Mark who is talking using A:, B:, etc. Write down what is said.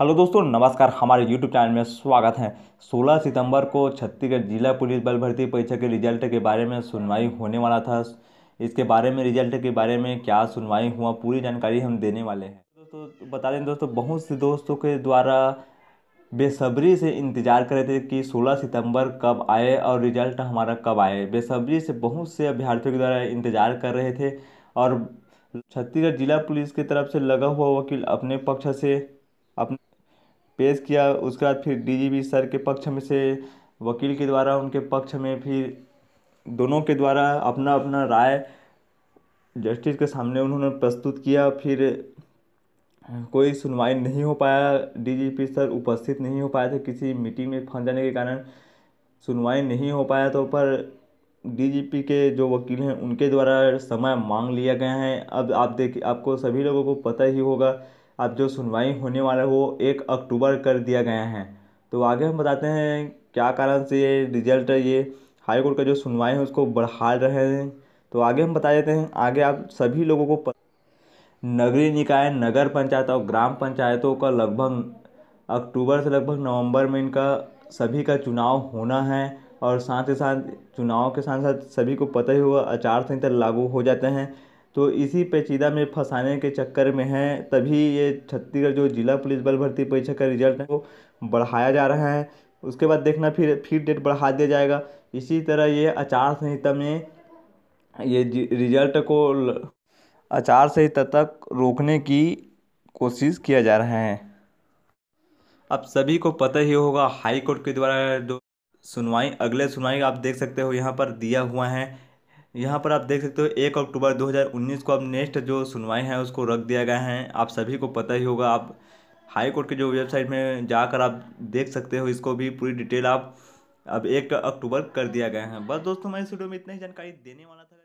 A: hello दोस्तों नमस्कार हमारे यूट्यूब चैनल में स्वागत है 16 सितंबर को छत्तीसगढ़ जिला पुलिस बल भर्ती परीक्षा के रिजल्ट के बारे में सुनवाई होने वाला था इसके बारे में रिजल्ट के बारे में क्या सुनवाई हुआ पूरी जानकारी हम देने वाले हैं दोस्तों तो बता दें दोस्तों बहुत से दोस्तों के द्वारा बेसब्री से इंतज़ार कर रहे थे कि 16 सितंबर कब आए और रिजल्ट हमारा कब आए बेसब्री से बहुत से अभ्यर्थियों के द्वारा इंतज़ार कर रहे थे और छत्तीसगढ़ जिला पुलिस की तरफ से लगा हुआ वकील अपने पक्ष से अपने पेश किया उसके बाद फिर डी जी सर के पक्ष में से वकील के द्वारा उनके पक्ष में फिर दोनों के द्वारा अपना अपना राय जस्टिस के सामने उन्होंने प्रस्तुत किया फिर कोई सुनवाई नहीं हो पाया डीजीपी सर उपस्थित नहीं हो पाए थे किसी मीटिंग में फंस जाने के कारण सुनवाई नहीं हो पाया तो पर डीजीपी के जो वकील हैं उनके द्वारा समय मांग लिया गया है अब आप देख आपको सभी लोगों को पता ही होगा अब जो सुनवाई होने वाला है वो एक अक्टूबर कर दिया गया है तो आगे हम बताते हैं क्या कारण से ये रिजल्ट ये हाई कोर्ट का जो सुनवाई है उसको बढ़ा रहे हैं तो आगे हम बता देते हैं आगे आप सभी लोगों को नगरीय निकाय नगर पंचायत और ग्राम पंचायतों का लगभग अक्टूबर से लगभग नवंबर में इनका सभी का चुनाव होना है और साथ ही साथ चुनाव के साथ साथ सभी को पता ही होगा आचार संहिता लागू हो जाते हैं तो इसी पेचीदा में फंसाने के चक्कर में हैं तभी ये छत्तीसगढ़ जो जिला पुलिस बल भर्ती परीक्षा का रिजल्ट है वो बढ़ाया जा रहा है उसके बाद देखना फिर फिर डेट बढ़ा दिया जाएगा इसी तरह ये आचार संहिता में ये रिजल्ट को आचार संहिता तक रोकने की कोशिश किया जा रहा है अब सभी को पता ही होगा हाई कोर्ट के द्वारा जो सुनवाई अगले सुनवाई आप देख सकते हो यहाँ पर दिया हुआ है यहाँ पर आप देख सकते हो एक अक्टूबर 2019 को अब नेक्स्ट जो सुनवाई है उसको रख दिया गया है आप सभी को पता ही होगा आप हाई कोर्ट के जो वेबसाइट में जाकर आप देख सकते हो इसको भी पूरी डिटेल आप अब एक अक्टूबर कर दिया गया है बस दोस्तों मैं इस वीडियो में इतना ही जानकारी देने वाला था